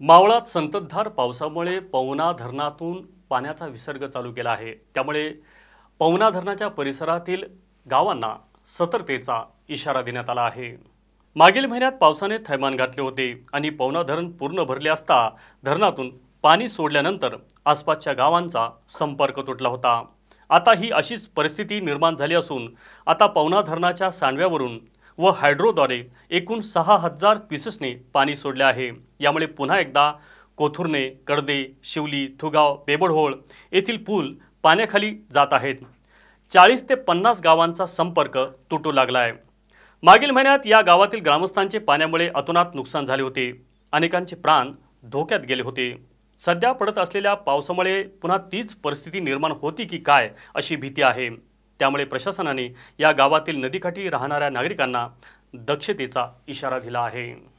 मावळात संततधार पावसामुळे पवना धरणातून पाण्याचा विसर्ग चालू केला आहे त्यामुळे पवना धरणाच्या परिसरातील गावांना सतर्कतेचा इशारा देण्यात आला आहे मागील महिन्यात पावसाने थैमान घातले होते आणि पवना धरण पूर्ण भरले असता धरणातून पाणी सोडल्यानंतर आसपासच्या गावांचा संपर्क तुटला होता आता ही अशीच परिस्थिती निर्माण झाली असून आता पवना धरणाच्या सांडव्यावरून व हायड्रोद्वारे एकूण सहा हजार क्युसेसने पाणी सोडले आहे यामुळे पुन्हा एकदा कोथुर्णे कडदे शिवली थुगाव बेबडहोळ येथील पूल पाण्याखाली जात आहेत चाळीस ते पन्नास गावांचा संपर्क तुटू लागला आहे मागील महिन्यात या गावातील ग्रामस्थांचे पाण्यामुळे अतोनात नुकसान झाले होते अनेकांचे प्राण धोक्यात गेले होते सध्या पडत असलेल्या पावसामुळे पुन्हा तीच परिस्थिती निर्माण होती की काय अशी भीती आहे त्यामुळे प्रशासनाने या गावातील नदीकाठी राहणाऱ्या नागरिकांना दक्षतेचा इशारा दिला आहे